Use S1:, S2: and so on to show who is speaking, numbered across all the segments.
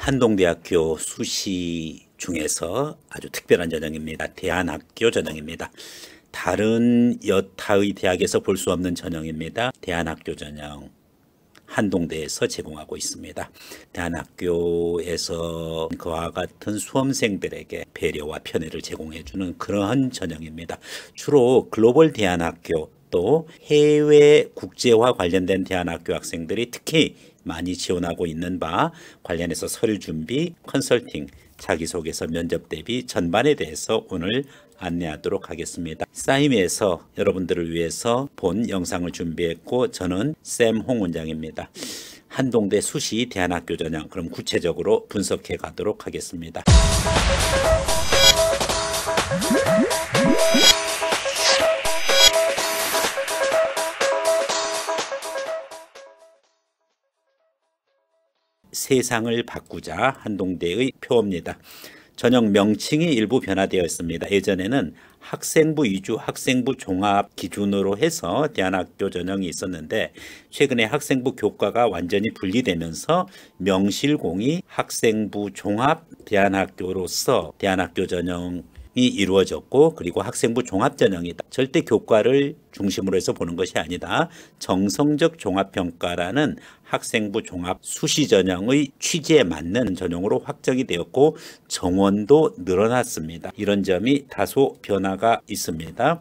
S1: 한동대학교 수시 중에서 아주 특별한 전형입니다. 대한학교 전형입니다. 다른 여타의 대학에서 볼 수 없는 전형입니다. 대한학교 전형. 한동대에서 제공하고 있습니다. 대한학교에서 그와 같은 수험생들에게 배려와 편애를 제공해주는 그러한 전형입니다. 주로 글로벌 대한학교 또 해외 국제화 관련된 대안학교 학생들이 특히 많이 지원하고 있는 바 관련해서 서류 준비, 컨설팅, 자기소개서 면접 대비 전반에 대해서 오늘 안내하도록 하겠습니다. 싸임에서 여러분들을 위해서 본 영상을 준비했고 저는 샘홍 원장입니다. 한동대 수시 대안학교 전형 그럼 구체적으로 분석해 가도록 하겠습니다. 세상을 바꾸자 한동대의 표어입니다. 전형 명칭이 일부 변화되었습니다. 예전에는 학생부 위주 학생부 종합 기준으로 해서 대안학교 전형이 있었는데 최근에 학생부 교과가 완전히 분리되면서 명실공히 학생부 종합 대안학교로서 대안학교 전형 이루어졌고 이 그리고 학생부 종합전형이 다 절대 교과를 중심으로 해서 보는 것이 아니다. 정성적 종합평가라는 학생부 종합 수시 전형의 취지에 맞는 전형으로 확정이 되었고 정원도 늘어났습니다. 이런 점이 다소 변화가 있습니다.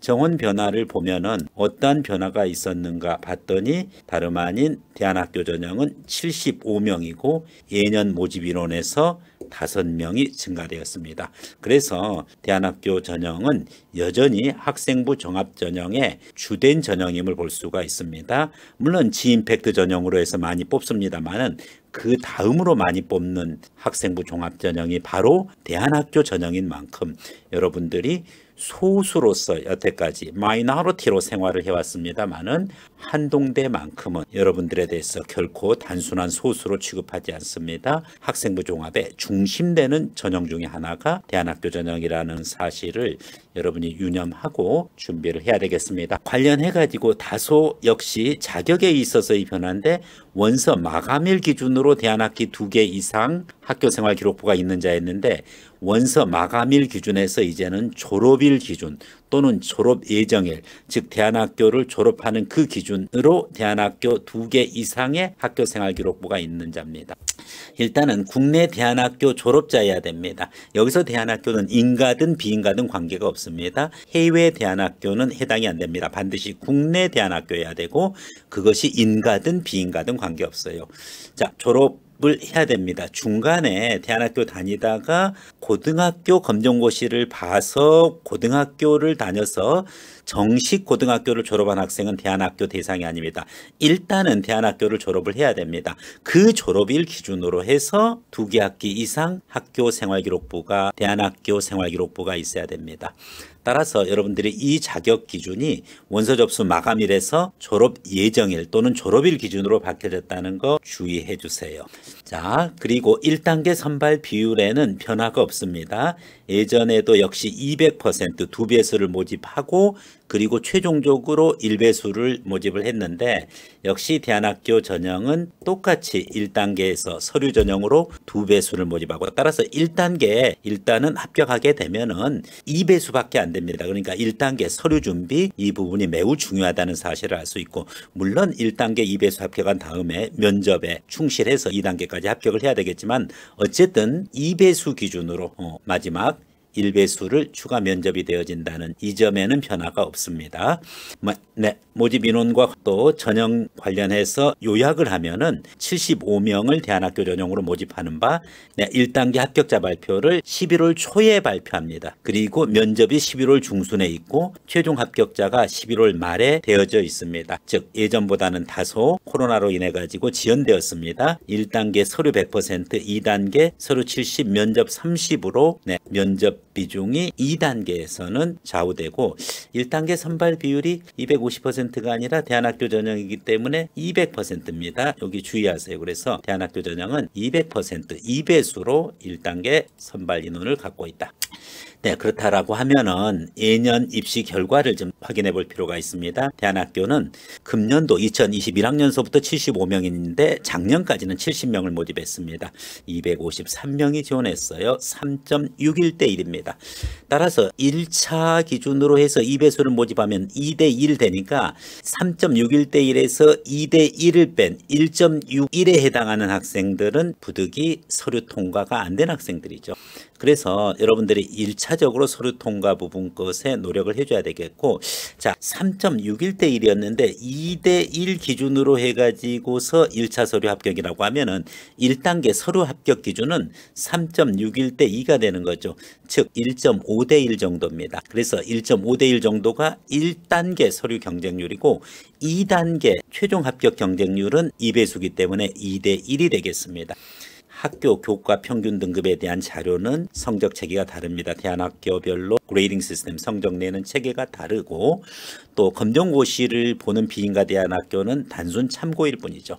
S1: 정원 변화를 보면은 어떠한 변화가 있었는가 봤더니 다름 아닌 대한학교 전형은 75명이고 예년 모집 인원에서 5명이 증가되었습니다. 그래서 대안학교 전형은 여전히 학생부 종합 전형의 주된 전형임을 볼 수가 있습니다. 물론 지임팩트 전형으로 해서 많이 뽑습니다만은 그 다음으로 많이 뽑는 학생부 종합 전형이 바로 대안학교 전형인 만큼 여러분들이 소수로서 여태까지 마이너리티로 생활을 해왔습니다만은 한동대만큼은 여러분들에 대해서 결코 단순한 소수로 취급하지 않습니다. 학생부 종합에 중심되는 전형 중의 하나가 대안학교 전형이라는 사실을 여러분이 유념하고 준비를 해야 되겠습니다. 관련해 가지고 다소 역시 자격에 있어서의 변화인데 원서 마감일 기준으로 대안학기 두개 이상 학교생활 기록부가 있는 자였는데 원서 마감일 기준에서 이제는 졸업일 기준 또는 졸업 예정일 즉대안학교를 졸업하는 그 기준으로 대안학교두 개 이상의 학교생활 기록부가 있는 자입니다. 일단은 국내 대안학교 졸업자여야 됩니다. 여기서 대안학교는 인가든 비인가든 관계가 없습니다. 해외 대안학교는 해당이 안 됩니다. 반드시 국내 대안학교여야 되고 그것이 인가든 비인가든 관계없어요. 자 졸업 을 해야 됩니다. 중간에 대안학교 다니다가 고등학교 검정고시를 봐서 고등학교를 다녀서 정식 고등학교를 졸업한 학생은 대안학교 대상이 아닙니다. 일단은 대안학교를 졸업을 해야 됩니다. 그 졸업일 기준으로 해서 두 개 학기 이상 학교 생활기록부가 대안학교 생활기록부가 있어야 됩니다. 따라서 여러분들이 이 자격 기준이 원서 접수 마감일에서 졸업 예정일 또는 졸업일 기준으로 바뀌어졌다는 거 주의해 주세요. 자, 그리고 1단계 선발 비율에는 변화가 없습니다. 예전에도 역시 200%두 배수를 모집하고 그리고 최종적으로 일배수를 모집을 했는데 역시 대안학교 전형은 똑같이 1단계에서 서류 전형으로 두배수를 모집하고 따라서 1단계에 일단은 합격하게 되면은 2배수밖에 안 됩니다. 그러니까 1단계 서류 준비 이 부분이 매우 중요하다는 사실을 알 수 있고 물론 1단계 2배수 합격한 다음에 면접에 충실해서 2단계까지 합격을 해야 되겠지만 어쨌든 2배수 기준으로 어, 마지막 1배수를 추가 면접이 되어진다는 이 점에는 변화가 없습니다. 네, 모집 인원과 또 전형 관련해서 요약을 하면은 75명을 대안학교 전형으로 모집하는 바 네, 1단계 합격자 발표를 11월 초에 발표합니다. 그리고 면접이 11월 중순에 있고 최종 합격자가 11월 말에 되어져 있습니다. 즉 예전보다는 다소 코로나로 인해 가지고 지연되었습니다. 1단계 서류 100%, 2단계 서류 70, 면접 30으로 네, 면접 비중이 2단계에서는 좌우되고 1단계 선발 비율이 250%가 아니라 대안학교 전형이기 때문에 200%입니다. 여기 주의하세요. 그래서 대안학교 전형은 200% 2배수로 1단계 선발 인원을 갖고 있다. 네, 그렇다라고 하면은 예년 입시 결과를 좀 확인해 볼 필요가 있습니다. 대한학교는 금년도 2021학년서부터 75명인데 작년까지는 70명을 모집했습니다. 253명이 지원했어요. 3.61대 1입니다. 따라서 1차 기준으로 해서 2배수를 모집하면 2대 1 되니까 3.61대 1에서 2대 1을 뺀 1.61에 해당하는 학생들은 부득이 서류 통과가 안 된 학생들이죠. 그래서 여러분들이 1차적으로 서류 통과 부분 것에 노력을 해줘야 되겠고 자 3.61대 1이었는데 2대 1 기준으로 해가지고서 1차 서류 합격이라고 하면은 1단계 서류 합격 기준은 3.61대 2가 되는 거죠. 즉 1.5대 1 정도입니다. 그래서 1.5대 1 정도가 1단계 서류 경쟁률이고 2단계 최종 합격 경쟁률은 2배수기 때문에 2대 1이 되겠습니다. 학교 교과 평균 등급에 대한 자료는 성적 체계가 다릅니다. 대안학교별로 그레이딩 시스템 성적 내는 체계가 다르고 또 검정고시를 보는 비인가 대안학교는 단순 참고일 뿐이죠.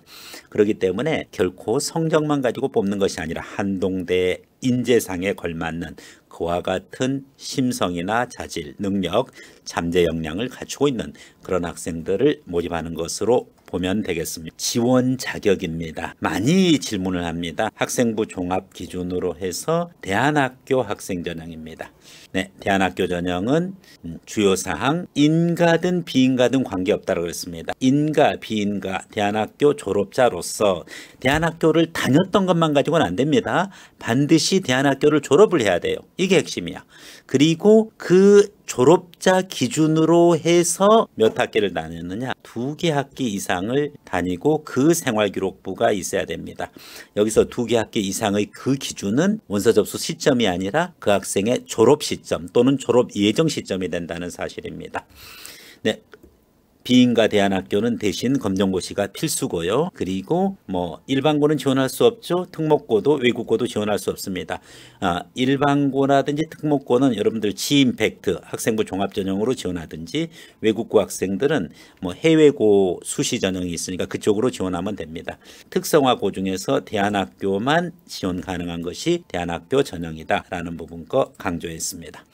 S1: 그렇기 때문에 결코 성적만 가지고 뽑는 것이 아니라 한동대 인재상에 걸맞는 그와 같은 심성이나 자질, 능력, 잠재 역량을 갖추고 있는 그런 학생들을 모집하는 것으로 보면 되겠습니다. 지원 자격입니다. 많이 질문을 합니다. 학생부 종합 기준으로 해서 대안학교 학생 전형입니다. 네, 대안학교 전형은 음, 주요 사항 인가든 비인가든 관계없다고 했습니다. 인가 비인가 대안학교 졸업자로서 대안학교를 다녔던 것만 가지고는 안 됩니다. 반드시 대안학교를 졸업을 해야 돼요. 이게 핵심이야. 그리고 그 졸업자 기준으로 해서 몇 학기를 다녔느냐 두 개 학기 이상 이상을 다니고 그 생활기록부가 있어야 됩니다. 여기서 두 개 학기 이상의 그 기준은 원서 접수 시점이 아니라 그 학생의 졸업 시점 또는 졸업 예정 시점이 된다는 사실입니다. 네, 비인가 대안학교는 대신 검정고시가 필수고요. 그리고 뭐 일반고는 지원할 수 없죠. 특목고도 외국고도 지원할 수 없습니다. 아, 일반고라든지 특목고는 여러분들 지임팩트 학생부 종합전형으로 지원하든지 외국고 학생들은 뭐 해외고 수시 전형이 있으니까 그쪽으로 지원하면 됩니다. 특성화고 중에서 대안학교만 지원 가능한 것이 대안학교 전형이다라는 부분 거 강조했습니다.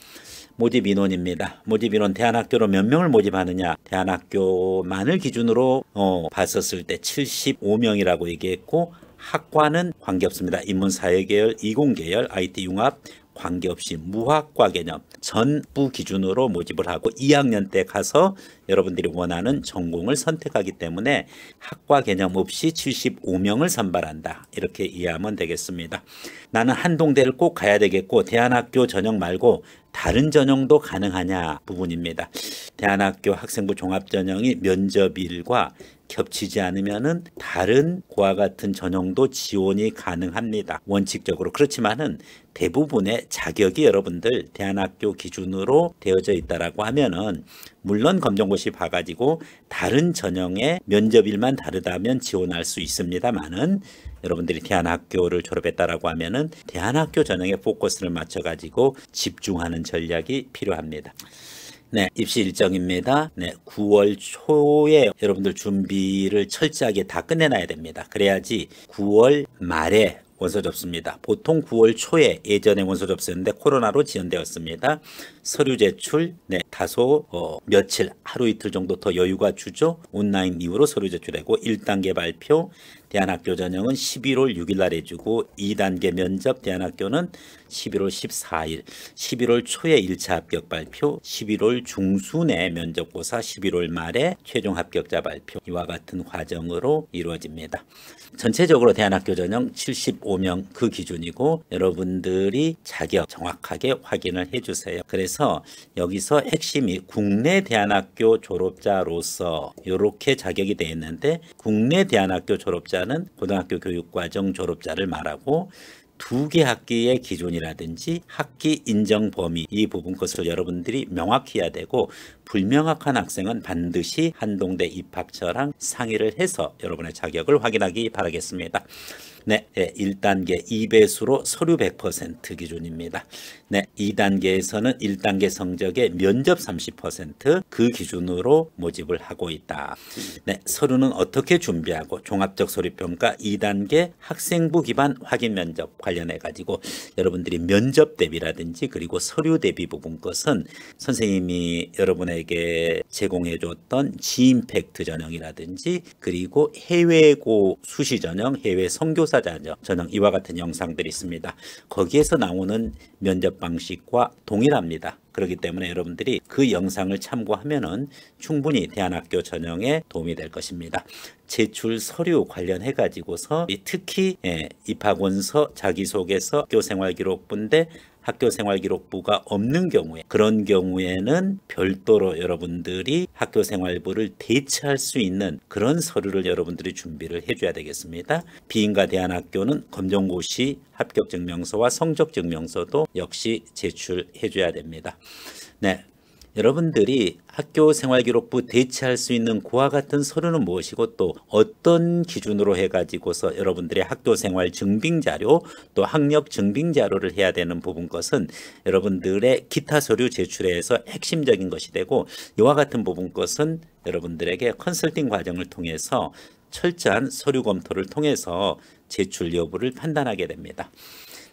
S1: 모집 인원입니다. 모집 인원 대한학교로 몇 명을 모집하느냐? 대한학교만을 기준으로 어, 봤었을 때 75명이라고 얘기했고 학과는 관계없습니다. 인문사회 계열, 이공 계열, IT 융합, 관계없이 무학과 개념 전부 기준으로 모집을 하고 2학년 때 가서 여러분들이 원하는 전공을 선택하기 때문에 학과 개념 없이 75명을 선발한다. 이렇게 이해하면 되겠습니다. 나는 한동대를 꼭 가야 되겠고 대안학교 전형 말고 다른 전형도 가능하냐 부분입니다. 대안학교 학생부 종합전형이 면접일과 겹치지 않으면은 다른 고와 같은 전형도 지원이 가능합니다. 원칙적으로 그렇지만은 대부분의 자격이 여러분들 대안학교 기준으로 되어져 있다라고 하면은 물론 검정고시 봐가지고 다른 전형의 면접일만 다르다면 지원할 수 있습니다만은 여러분들이 대안학교를 졸업했다라고 하면은 대안학교 전형에 포커스를 맞춰가지고 집중하는 전략이 필요합니다. 네, 입시 일정입니다. 네, 9월 초에 여러분들 준비를 철저하게 다 끝내놔야 됩니다. 그래야지 9월 말에 원서 접수입니다. 보통 9월 초에 예전에 원서 접수했는데 코로나로 지연되었습니다. 서류 제출 네 다소 어, 며칠 하루 이틀 정도 더 여유가 주죠. 온라인 이후로 서류 제출하고 1단계 발표 대안학교 전형은 11월 6일 날 해주고 2단계 면접 대안학교는 11월 14일 11월 초에 1차 합격 발표 11월 중순에 면접고사 11월 말에 최종 합격자 발표 이와 같은 과정으로 이루어집니다. 전체적으로 대안학교 전형 75명 그 기준이고 여러분들이 자격 정확하게 확인을 해주세요. 그래서 그래서 여기서 핵심이 국내 대안학교 졸업자로서 이렇게 자격이 되어 있는데 국내 대안학교 졸업자는 고등학교 교육과정 졸업자를 말하고 두 개 학기의 기준이라든지 학기 인정 범위 이 부분 것을 여러분들이 명확 해야 되고 불명확한 학생은 반드시 한동대 입학처랑 상의를 해서 여러분의 자격을 확인하기 바라겠습니다. 네, 네 예, 1단계 2배수로 서류 100% 기준입니다. 네, 2단계에서는 1단계 성적의 면접 30%그 기준으로 모집을 하고 있다. 네, 서류는 어떻게 준비하고 종합적 서류평가 2단계 학생부 기반 확인 면접 관련해 가지고 여러분들이 면접 대비라든지 그리고 서류 대비 부분 것은 선생님이 여러분에게 제공해 줬던 지임팩트 전형이라든지 그리고 해외고 수시 전형, 해외 성교사 당사자죠. 저는 이와 같은 영상들이 있습니다. 거기에서 나오는 면접 방식과 동일합니다. 그렇기 때문에 여러분들이 그 영상을 참고하면 충분히 대안학교 전형에 도움이 될 것입니다. 제출 서류 관련해 가지고서 특히 예, 입학원서, 자기소개서, 학교생활기록부인 학교생활기록부가 없는 경우에 그런 경우에는 별도로 여러분들이 학교생활부를 대체할 수 있는 그런 서류를 여러분들이 준비를 해줘야 되겠습니다. 비인가 대한학교는 검정고시 합격증명서와 성적증명서도 역시 제출해줘야 됩니다. 네, 여러분들이 학교 생활기록부 대체할 수 있는 고와 같은 서류는 무엇이고 또 어떤 기준으로 해가지고서 여러분들의 학교 생활 증빙 자료 또 학력 증빙 자료를 해야 되는 부분 것은 여러분들의 기타 서류 제출에서 핵심적인 것이 되고 이와 같은 부분 것은 여러분들에게 컨설팅 과정을 통해서 철저한 서류 검토를 통해서 제출 여부를 판단하게 됩니다.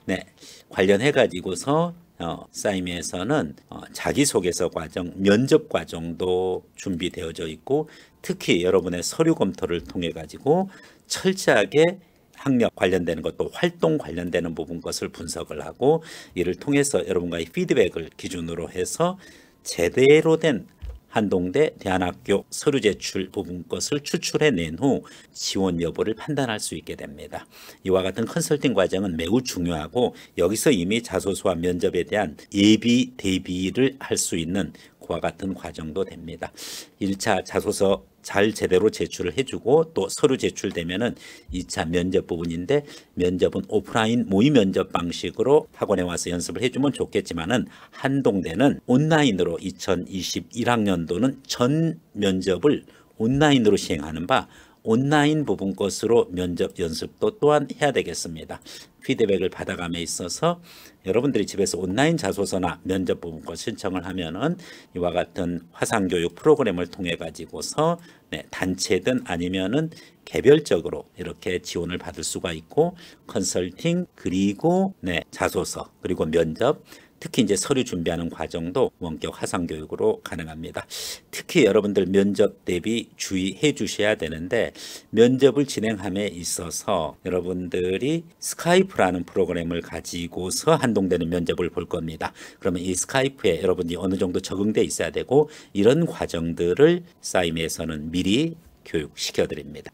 S1: 네, 관련해 가지고서 어, 사미에서는 어, 자기소개서 과정, 면접 과정도 준비되어져 있고 특히 여러분의 서류 검토를 통해 가지고 철저하게 학력 관련되는 것도 활동 관련되는 부분 것을 분석을 하고 이를 통해서 여러분과의 피드백을 기준으로 해서 제대로 된 한동대 대안학교 서류 제출 부분 것을 추출해낸 후 지원 여부를 판단할 수 있게 됩니다. 이와 같은 컨설팅 과정은 매우 중요하고 여기서 이미 자소서와 면접에 대한 예비 대비를 할 수 있는 그와 같은 과정도 됩니다. 1차 자소서 잘 제대로 제출을 해주고 또 서류 제출되면은 2차 면접 부분인데 면접은 오프라인 모의 면접 방식으로 학원에 와서 연습을 해주면 좋겠지만은 한동대는 온라인으로 2021학년도는 전 면접을 온라인으로 시행하는 바 온라인 부분 것으로 면접 연습도 또한 해야 되겠습니다. 피드백을 받아감에 있어서 여러분들이 집에서 온라인 자소서나 면접 부분과 신청을 하면은 이와 같은 화상교육 프로그램을 통해 가지고서 네, 단체든 아니면은 개별적으로 이렇게 지원을 받을 수가 있고 컨설팅 그리고 네, 자소서 그리고 면접 특히 이제 서류 준비하는 과정도 원격 화상 교육으로 가능합니다. 특히 여러분들 면접 대비 주의해 주셔야 되는데 면접을 진행함에 있어서 여러분들이 스카이프라는 프로그램을 가지고서 한동되는 면접을 볼 겁니다. 그러면 이 스카이프에 여러분이 어느 정도 적응돼 있어야 되고 이런 과정들을 사임에서는 미리 교육시켜 드립니다.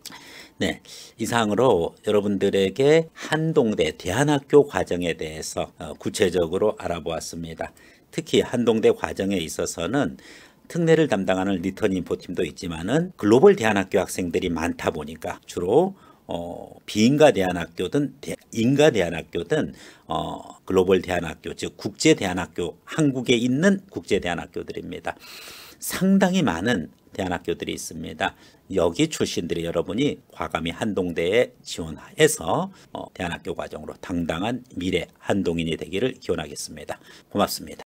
S1: 네, 이상으로 여러분들에게 한동대 대한학교 과정에 대해서 어, 구체적으로 알아보았습니다. 특히 한동대 과정에 있어서는 특례를 담당하는 리턴 인포팀도 있지만은 글로벌 대한학교 학생들이 많다 보니까 주로 어, 비인가 대안학교든 대, 인가 대안학교든 어, 글로벌 대안학교 즉 국제 대안학교 한국에 있는 국제 대안학교들입니다. 상당히 많은 대안학교들이 있습니다. 여기 출신들이 여러분이 과감히 한동대에 지원해서 어, 대안학교 과정으로 당당한 미래 한동인이 되기를 기원하겠습니다. 고맙습니다.